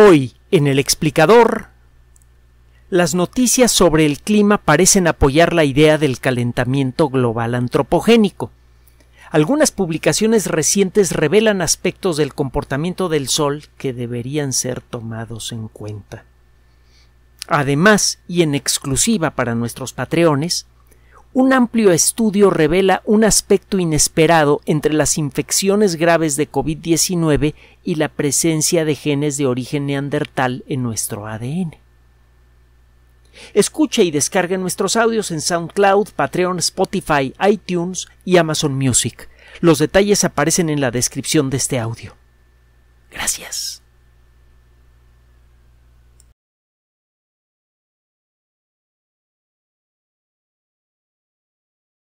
Hoy, en el explicador, las noticias sobre el clima parecen apoyar la idea del calentamiento global antropogénico. Algunas publicaciones recientes revelan aspectos del comportamiento del Sol que deberían ser tomados en cuenta. Además, y en exclusiva para nuestros patreones, un amplio estudio revela un aspecto inesperado entre las infecciones graves de COVID-19 y la presencia de genes de origen neandertal en nuestro ADN. Escuche y descargue nuestros audios en SoundCloud, Patreon, Spotify, iTunes y Amazon Music. Los detalles aparecen en la descripción de este audio. Gracias.